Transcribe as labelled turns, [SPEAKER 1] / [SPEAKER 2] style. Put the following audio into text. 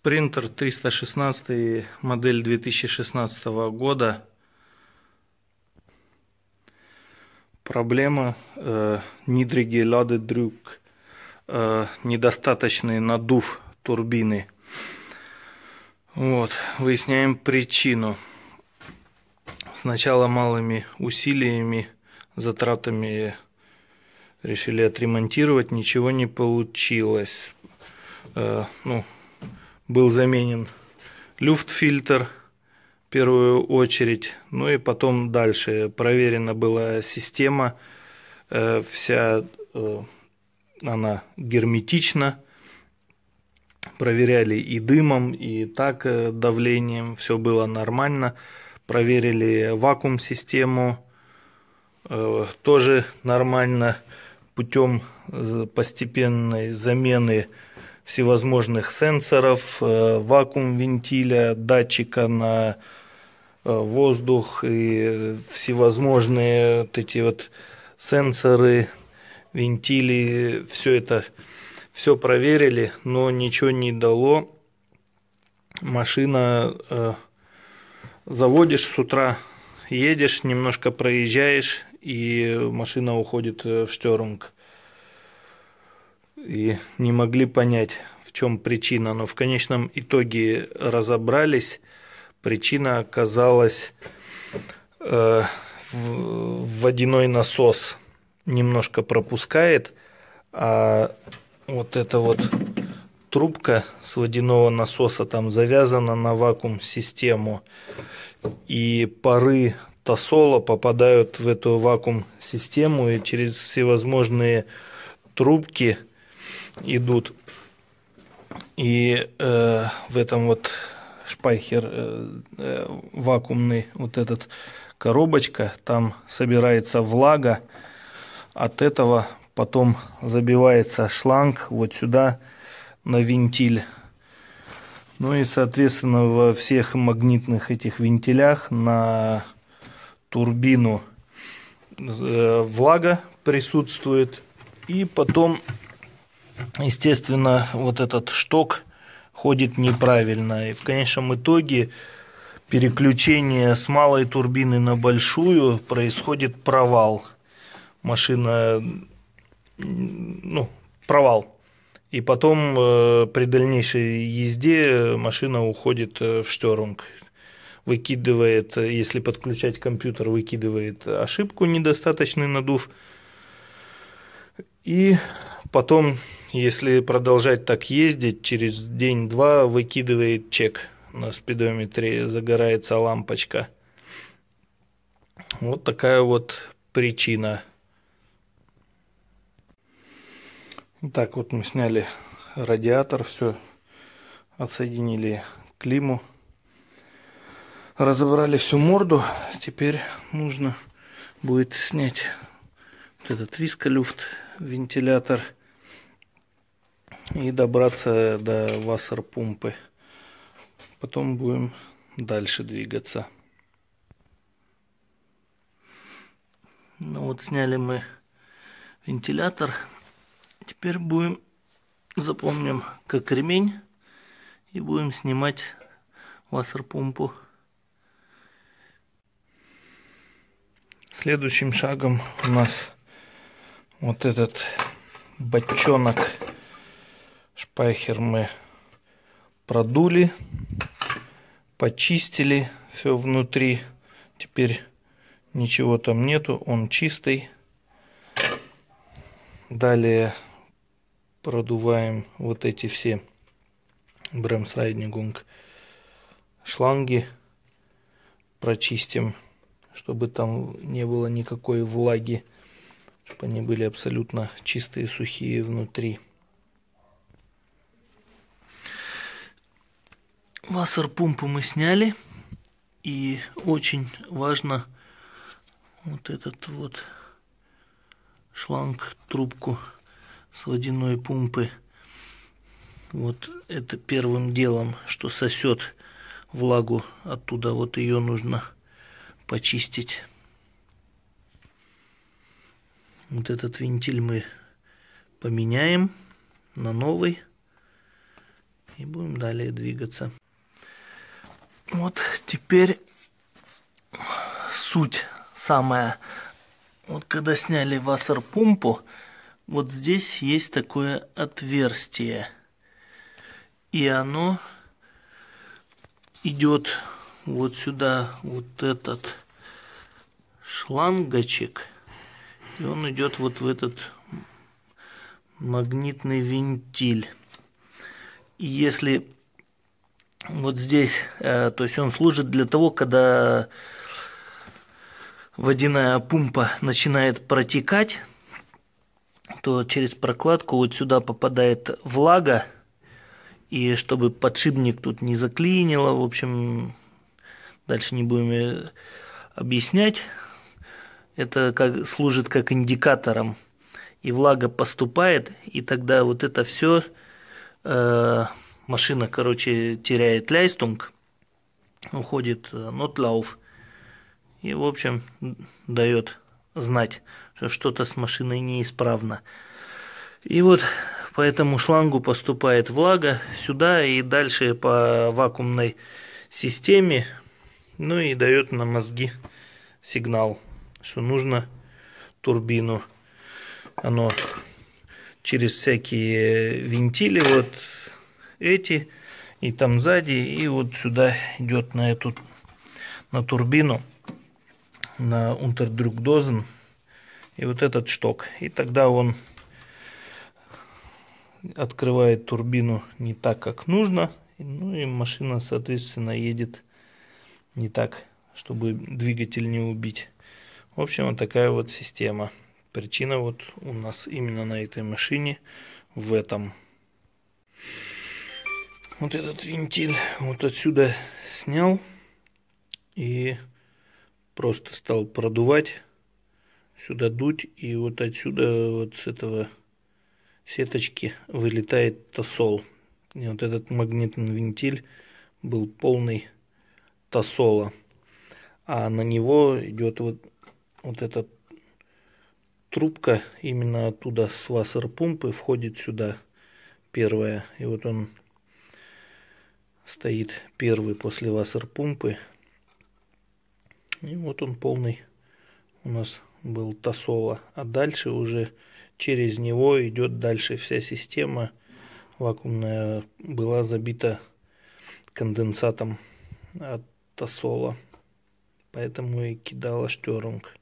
[SPEAKER 1] Спринтер 316 модель 2016 года. Проблема э, нидриги лады дрюк, э, недостаточный надув турбины. Вот, выясняем причину. Сначала малыми усилиями, затратами решили отремонтировать, ничего не получилось. Э, ну, был заменен люфтфильтр в первую очередь, ну и потом дальше проверена была система, э, вся э, она герметична, проверяли и дымом, и так э, давлением, все было нормально, проверили вакуум-систему, тоже нормально путем постепенной замены всевозможных сенсоров, э, вакуум-вентиля, датчика на э, воздух и всевозможные вот эти вот сенсоры, вентили, все это, все проверили, но ничего не дало. Машина э, заводишь с утра, едешь, немножко проезжаешь, и машина уходит в штерунг и не могли понять, в чем причина. Но в конечном итоге разобрались. Причина оказалась э, водяной насос немножко пропускает, а вот эта вот трубка с водяного насоса там завязана на вакуум-систему, и пары тосола попадают в эту вакуум-систему и через всевозможные трубки – идут. И э, в этом вот шпайхер э, э, вакуумный, вот этот коробочка, там собирается влага, от этого потом забивается шланг вот сюда на вентиль. Ну и, соответственно, во всех магнитных этих вентилях на турбину э, влага присутствует. И потом естественно, вот этот шток ходит неправильно. И в конечном итоге переключение с малой турбины на большую происходит провал. Машина, ну, провал. И потом э, при дальнейшей езде машина уходит э, в штерунг, выкидывает, если подключать компьютер, выкидывает ошибку недостаточный надув. И потом если продолжать так ездить, через день-два выкидывает чек на спидометре, загорается лампочка. Вот такая вот причина. Так вот мы сняли радиатор, все отсоединили климу. Разобрали всю морду. Теперь нужно будет снять вот этот люфт вентилятор – и добраться до вассерпумпы. Потом будем дальше двигаться. Ну вот сняли мы вентилятор. Теперь будем запомним как ремень и будем снимать вассерпумпу. Следующим шагом у нас вот этот бочонок Спайхер мы продули, почистили все внутри. Теперь ничего там нету, он чистый. Далее продуваем вот эти все бремсрайднигунг шланги. Прочистим, чтобы там не было никакой влаги, чтобы они были абсолютно чистые, сухие внутри. Вассерпумпу мы сняли. И очень важно вот этот вот шланг, трубку с водяной пумпы. Вот это первым делом, что сосет влагу оттуда. Вот ее нужно почистить. Вот этот вентиль мы поменяем на новый. И будем далее двигаться. Вот теперь суть самая. Вот когда сняли вассерпумпу, вот здесь есть такое отверстие. И оно идет вот сюда, вот этот шлангочек. И он идет вот в этот магнитный вентиль. И если вот здесь, э, то есть он служит для того, когда водяная пумпа начинает протекать, то через прокладку вот сюда попадает влага, и чтобы подшипник тут не заклинило, в общем, дальше не будем объяснять, это как, служит как индикатором, и влага поступает, и тогда вот это все э, машина, короче, теряет ляйстунг, уходит э, нотлауф, и, в общем, дает знать, что что-то с машиной неисправно. И вот по этому шлангу поступает влага сюда и дальше по вакуумной системе, ну и дает на мозги сигнал, что нужно турбину. Оно через всякие вентили вот эти, и там сзади, и вот сюда идет на эту, на турбину, на унтердрюкдозен, и вот этот шток. И тогда он открывает турбину не так, как нужно, ну и машина, соответственно, едет не так, чтобы двигатель не убить. В общем, вот такая вот система. Причина вот у нас именно на этой машине в этом вот этот вентиль вот отсюда снял и просто стал продувать, сюда дуть, и вот отсюда, вот с этого сеточки вылетает тосол. И вот этот магнитный вентиль был полный тосола, а на него идет вот, вот эта трубка, именно оттуда с вассер-пумпы входит сюда первая, и вот он стоит первый после вассерпумпы. И вот он полный у нас был Тосова. А дальше уже через него идет дальше вся система вакуумная была забита конденсатом от Тосова. Поэтому и кидала штернг